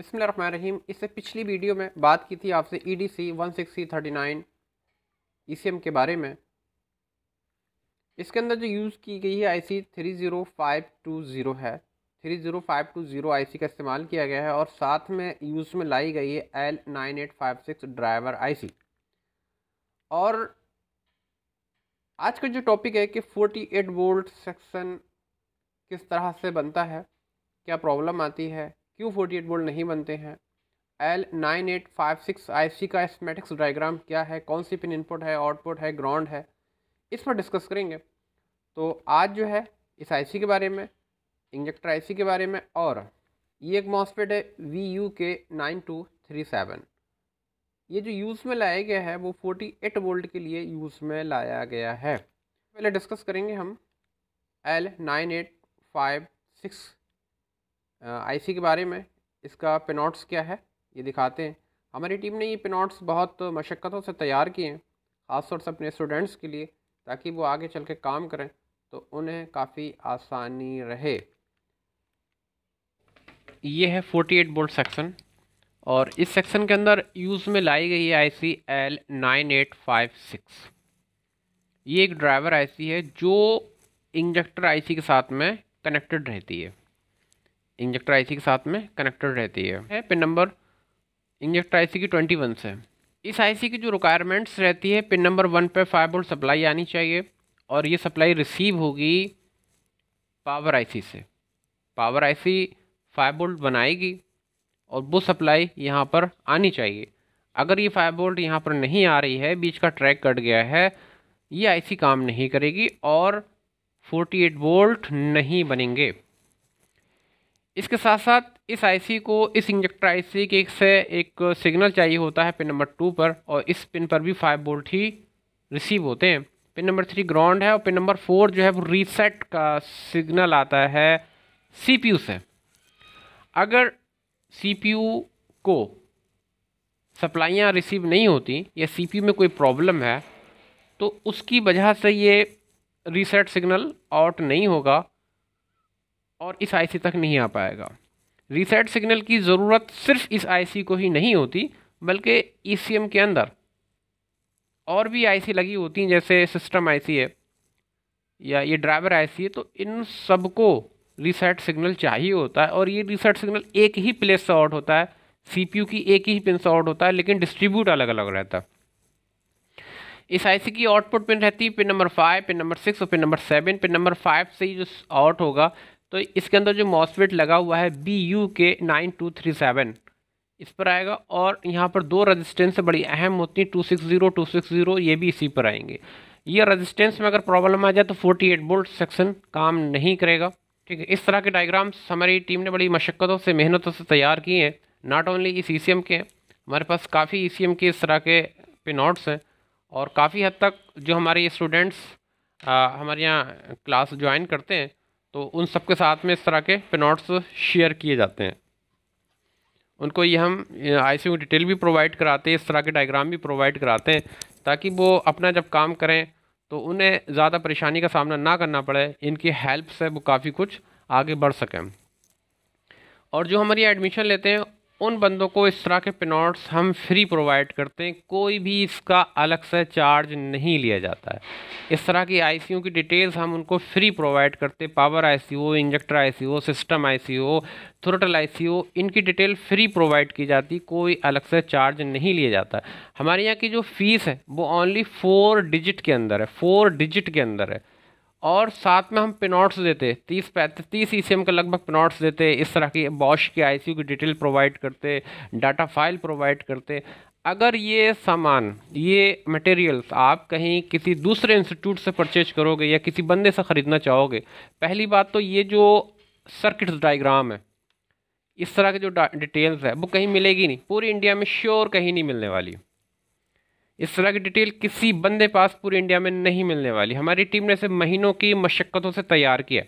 रहीम इससे पिछली वीडियो में बात की थी आपसे E D C one six thirty nine E C M के बारे में इसके अंदर जो यूज़ की गई है I C three zero five two zero है three zero five two zero I C का इस्तेमाल किया गया है और साथ में यूज़ में लाई गई है L nine eight five six driver I C और आज का जो टॉपिक है कि फोर्टी एट वोल्ट सेक्शन किस तरह से बनता है क्या प्रॉब्लम आती है क्यों फोर्टी एट वोल्ट नहीं बनते हैं L nine eight five six I C का एस्मेटिक्स डायग्राम क्या है कौन सी पिन इनपुट है आउटपुट है ग्राउंड है इस पर डिस्कस करेंगे तो आज जो है इस आईसी के बारे में इंजेक्टर आईसी के बारे में और ये एक मॉसपेड है V U K nine two three seven ये जो यूज़ में लाया गया है वो फोर्टी एट वोल्ट के लिए यूज़ में लाया गया है पहले डिस्कस करेंगे हम L nine eight five six IC के बारे में इसका पिनॉट्स क्या है ये दिखाते हैं हमारी टीम ने ये पिनॉट्स बहुत मशक्क़तों से तैयार किए हैं ख़ासतौर से अपने स्टूडेंट्स के लिए ताकि वो आगे चल के काम करें तो उन्हें काफ़ी आसानी रहे ये है एट बोल्ट सेक्शन और इस सेक्शन के अंदर यूज़ में लाई गई है I C L nine eight five six ये एक ड्राइवर आईसी है जो इंजेक्टर आईसी के साथ में कनेक्टेड रहती है इंजेक्टर आईसी के साथ में कनेक्टेड रहती है, है पिन नंबर इंजेक्टर आईसी की ट्वेंटी वन से इस आईसी की जो रिक्वायरमेंट्स रहती है पिन नंबर वन पे फाइव वोल्ट सप्लाई आनी चाहिए और ये सप्लाई रिसीव होगी पावर आईसी से पावर आईसी फाइव वोल्ट बनाएगी और वो सप्लाई यहाँ पर आनी चाहिए अगर ये फाइव वोल्ट यहाँ पर नहीं आ रही है बीच का ट्रैक कट गया है ये आई काम नहीं करेगी और फोर्टी वोल्ट नहीं बनेंगे इसके साथ साथ इस आईसी को इस इंजेक्टर आईसी के एक से एक सिग्नल चाहिए होता है पिन नंबर टू पर और इस पिन पर भी फाइव बोल्ट ही रिसीव होते हैं पिन नंबर थ्री ग्राउंड है और पिन नंबर फोर जो है वो रीसेट का सिग्नल आता है सीपीयू से अगर सीपीयू को सप्लाइयाँ रिसीव नहीं होती या सीपीयू में कोई प्रॉब्लम है तो उसकी वजह से ये रीसेट सिग्नल आउट नहीं होगा और इस आईसी तक नहीं आ पाएगा रीसेट सिग्नल की ज़रूरत सिर्फ इस आईसी को ही नहीं होती बल्कि ईसीएम e के अंदर और भी आईसी लगी होती हैं जैसे सिस्टम आईसी है या ये ड्राइवर आईसी है तो इन सबको रीसेट सिग्नल चाहिए होता है और ये रीसेट सिग्नल एक ही प्लेस से आउट होता है सीपीयू की एक ही पिन से आउट होता है लेकिन डिस्ट्रीब्यूट अलग अलग रहता है इस आईसी की आउटपुट पिन रहती है pin number five pin number six और pin number seven pin number five से ही जो आउट होगा तो इसके अंदर जो मॉसफेट लगा हुआ है B U K nine two three seven इस पर आएगा और यहाँ पर दो रेजिस्टेंस बड़ी अहम होती हैं two six zero two six zero ये भी इसी पर आएंगे ये रेजिस्टेंस में अगर प्रॉब्लम आ जाए तो फोर्टी एट बोल्ट सेक्शन काम नहीं करेगा ठीक है इस तरह के डायग्राम्स हमारी टीम ने बड़ी मशक्क़तों से मेहनतों से तैयार किए हैं नॉट ओनली इस ई e के हैं हमारे पास काफ़ी ई e के इस तरह के पिनआउट्स हैं और काफ़ी हद तक जो हमारे स्टूडेंट्स हमारे यहाँ क्लास ज्वाइन करते हैं तो उन सब के साथ में इस तरह के पिनॉट्स शेयर किए जाते हैं उनको ये हम आई सी डिटेल भी प्रोवाइड कराते हैं इस तरह के डायग्राम भी प्रोवाइड कराते हैं ताकि वो अपना जब काम करें तो उन्हें ज़्यादा परेशानी का सामना ना करना पड़े इनकी हेल्प से वो काफ़ी कुछ आगे बढ़ सकें और जो हमारी एडमिशन लेते हैं उन बंदों को इस तरह के पिनॉट्स हम फ्री प्रोवाइड करते हैं कोई भी इसका अलग से चार्ज नहीं लिया जाता है इस तरह की आईसीयू की डिटेल्स हम उनको फ्री प्रोवाइड करते power ICU injector ICU system ICU throttle ICU इनकी डिटेल फ्री प्रोवाइड की जाती कोई अलग से चार्ज नहीं लिया जाता हमारे यहाँ की जो फीस है वो ओनली फोर डिजिट के अंदर है फोर डिजिट के अंदर है और साथ में हम पिनॉट्स देते तीस पैंतीस तीस ई का लगभग पिनॉट्स देते इस तरह की बॉश की आईसीयू की डिटेल प्रोवाइड करते डाटा फाइल प्रोवाइड करते अगर ये सामान ये मटेरियल्स आप कहीं किसी दूसरे इंस्टीट्यूट से परचेज करोगे या किसी बंदे से ख़रीदना चाहोगे पहली बात तो ये जो सर्किट्स डाइग्राम है इस तरह के जो डिटेल्स है वो कहीं मिलेगी नहीं पूरी इंडिया में श्योर कहीं नहीं मिलने वाली इस तरह की डिटेल किसी बंदे पास पूरे इंडिया में नहीं मिलने वाली हमारी टीम ने इसे महीनों की मशक्क़तों से तैयार किया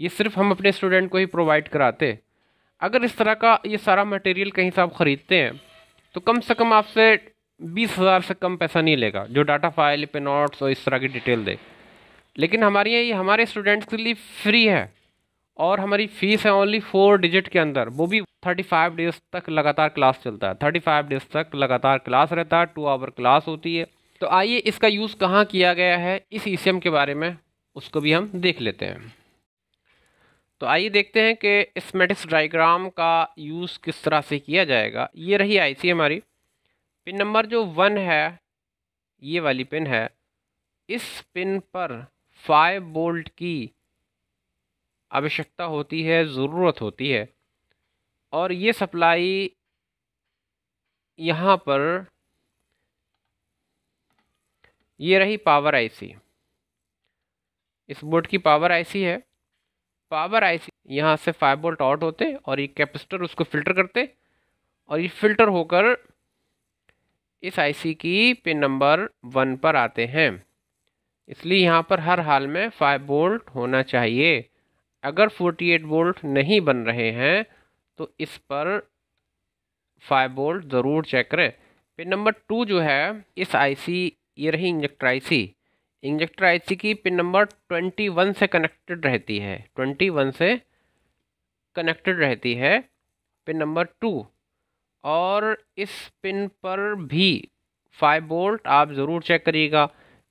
ये सिर्फ हम अपने स्टूडेंट को ही प्रोवाइड कराते अगर इस तरह का ये सारा मटेरियल कहीं से आप ख़रीदते हैं तो कम से कम आपसे बीस हज़ार से कम पैसा नहीं लेगा जो डाटा फाइल पे नोट्स और इस तरह की डिटेल दे लेकिन हमारे यहाँ ये हमारे स्टूडेंट्स के लिए फ्री है और हमारी फीस है ओनली फोर डिजिट के अंदर वो भी थर्टी फाइव डेज तक लगातार क्लास चलता है थर्टी फाइव डेज तक लगातार क्लास रहता है टू आवर क्लास होती है तो आइए इसका यूज़ कहाँ किया गया है इस ई के बारे में उसको भी हम देख लेते हैं तो आइए देखते हैं कि स्मेटिक्स डाइग्राम का यूज़ किस तरह से किया जाएगा ये रही आई हमारी पिन नंबर जो वन है ये वाली पिन है इस पिन पर फाइव बोल्ट की आवश्यकता होती है ज़रूरत होती है और ये सप्लाई यहाँ पर ये रही पावर आईसी इस बोर्ड की पावर आईसी है पावर आईसी यहाँ से फाइव बोल्ट आउट होते और ये कैपेसिटर उसको फिल्टर करते और ये फिल्टर होकर इस आईसी की पिन नंबर वन पर आते हैं इसलिए यहाँ पर हर हाल में फाइव बोल्ट होना चाहिए अगर 48 वोल्ट नहीं बन रहे हैं तो इस पर 5 वोल्ट ज़रूर चेक करें पिन नंबर टू जो है इस आईसी ये रही इंजेक्टर आईसी इंजेक्टर आईसी की पिन नंबर 21 से कनेक्टेड रहती है 21 से कनेक्टेड रहती है पिन नंबर टू और इस पिन पर भी 5 वोल्ट आप ज़रूर चेक करिएगा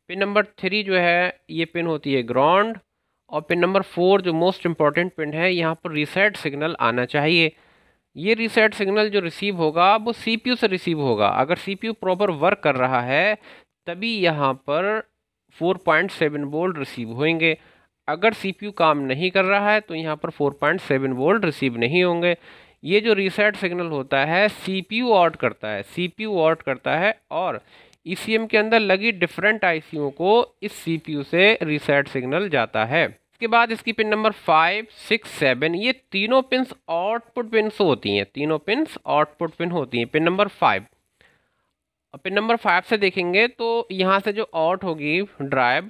पिन नंबर थ्री जो है ये पिन होती है ग्राउंड और पिन नंबर फोर जो मोस्ट इम्पॉर्टेंट पिन है यहाँ पर रीसेट सिग्नल आना चाहिए ये रीसेट सिग्नल जो रिसीव होगा वो सीपीयू से रिसीव होगा अगर सीपीयू प्रॉपर वर्क कर रहा है तभी यहाँ पर 4.7 पॉइंट वोल्ट रिसीव होंगे अगर सीपीयू काम नहीं कर रहा है तो यहाँ पर 4.7 पॉइंट वोल्ट रिसीव नहीं होंगे ये जो रीसेट सिग्नल होता है सीपीयू आउट करता है सीपीयू आउट करता है और ई e के अंदर लगी डिफरेंट आई को इस सी से रीसेट सिग्नल जाता है उसके बाद इसकी pin number five six seven ये तीनों पिन आउटपुट पिन होती हैं तीनों पिन आउटपुट पिन होती हैं पिन नंबर फाइव और पिन नंबर फाइव से देखेंगे तो यहाँ से जो आउट होगी ड्राइव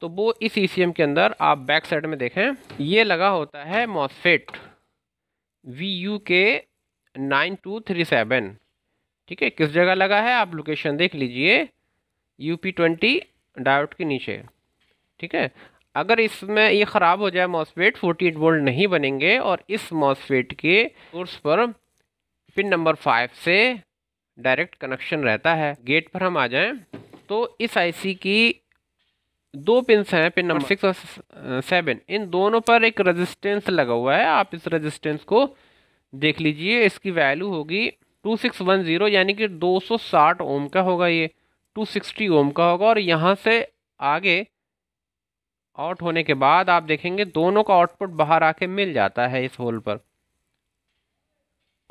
तो वो इस ई e के अंदर आप बैक साइड में देखें ये लगा होता है mosfet V U K nine two three seven ठीक है किस जगह लगा है आप लोकेशन देख लीजिए यू पी ट्वेंटी डायोड के नीचे ठीक है अगर इसमें ये ख़राब हो जाए मॉसफेट 48 वोल्ट नहीं बनेंगे और इस मॉसफेट के सोर्स पर पिन नंबर फाइव से डायरेक्ट कनेक्शन रहता है गेट पर हम आ जाएं तो इस आईसी की दो पिन हैं पिन नंबर सिक्स और सेवन इन दोनों पर एक रेजिस्टेंस लगा हुआ है आप इस रेजिस्टेंस को देख लीजिए इसकी वैल्यू होगी टू सिक्स वन ज़ीरो यानी कि दो सौ साठ ओम का होगा ये टू सिक्सटी ओम का होगा और यहाँ से आगे आउट होने के बाद आप देखेंगे दोनों का आउटपुट बाहर आके मिल जाता है इस होल पर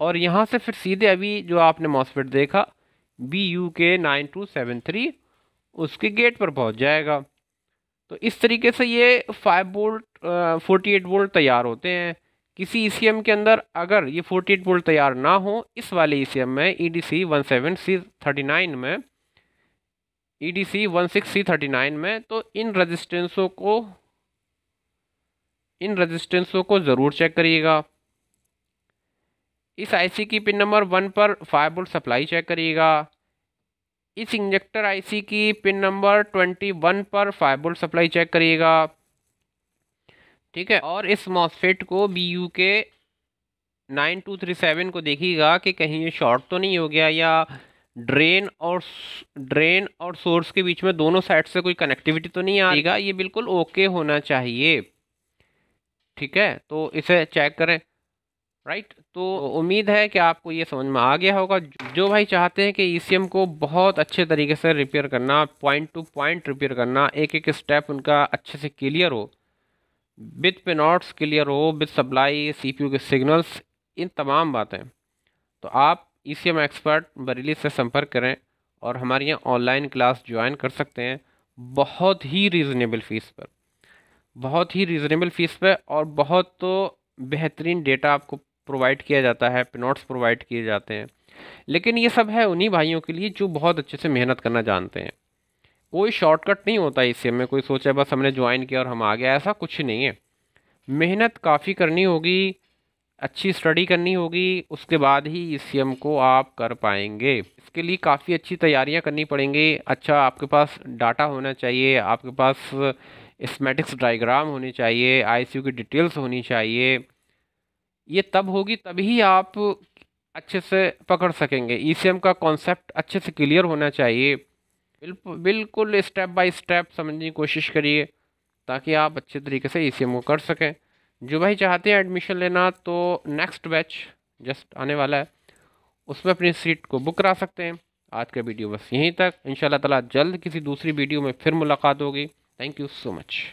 और यहाँ से फिर सीधे अभी जो आपने मॉसफेट देखा B U K nine two seven three उसके गेट पर पहुँच जाएगा तो इस तरीके से ये five volt forty eight volt तैयार होते हैं किसी ई सी एम के अंदर अगर ये फोर्टी एट वोल्ट तैयार ना हो इस वाले ई सी एम में E D C one seven thirty nine में E D C one six C thirty nine में तो इन रजिस्टेंसों को इन रजिस्टेंसों को ज़रूर चेक करिएगा इस आईसी की पिन नंबर वन पर फाइव सप्लाई चेक करिएगा इस इंजेक्टर आईसी की पिन नंबर ट्वेंटी वन पर फाइव सप्लाई चेक करिएगा ठीक है और इस मॉसफेट को B U K nine two three seven को देखिएगा कि कहीं ये शॉर्ट तो नहीं हो गया या ड्रेन और ड्रेन और सोर्स के बीच में दोनों साइड से कोई कनेक्टिविटी तो नहीं आएगा ये बिल्कुल ओके होना चाहिए ठीक है तो इसे चेक करें राइट तो उम्मीद है कि आपको ये समझ में आ गया होगा जो भाई चाहते हैं कि ई e को बहुत अच्छे तरीके से रिपेयर करना पॉइंट टू पॉइंट रिपेयर करना एक एक स्टेप उनका अच्छे से क्लियर हो विथ पिनॉट्स क्लियर हो विथ सप्लाई सी के सिग्नल्स इन तमाम बातें तो आप ई e एक्सपर्ट बरेली से संपर्क करें और हमारे यहाँ ऑनलाइन क्लास ज्वाइन कर सकते हैं बहुत ही रीज़नेबल फ़ीस पर बहुत ही रीज़नेबल फ़ीस पर और बहुत तो बेहतरीन डेटा आपको प्रोवाइड किया जाता है पिनोट्स प्रोवाइड किए जाते हैं लेकिन ये सब है उन्हीं भाइयों के लिए जो बहुत अच्छे से मेहनत करना जानते हैं कोई शॉर्टकट नहीं होता इससे e में कोई सोचा बस हमने ज्वाइन किया और हम आ गया ऐसा कुछ नहीं है मेहनत काफ़ी करनी होगी अच्छी स्टडी करनी होगी उसके बाद ही ई सी एम को आप कर पाएंगे इसके लिए काफ़ी अच्छी तैयारियां करनी पड़ेंगी अच्छा आपके पास डाटा होना चाहिए आपके पास स्मेटिक्स डायग्राम होने चाहिए आई सी यू की डिटेल्स होनी चाहिए ये तब होगी तभी आप अच्छे से पकड़ सकेंगे ई सी एम का कॉन्सेप्ट अच्छे से क्लियर होना चाहिए बिल्कुल स्टेप बाय स्टेप समझने की कोशिश करिए ताकि आप अच्छे तरीके से ई सी एम को कर सकें जो भाई चाहते हैं एडमिशन लेना तो नेक्स्ट बैच जस्ट आने वाला है उसमें अपनी सीट को बुक करा सकते हैं आज का वीडियो बस यहीं तक इन ताला जल्द किसी दूसरी वीडियो में फिर मुलाकात होगी थैंक यू सो मच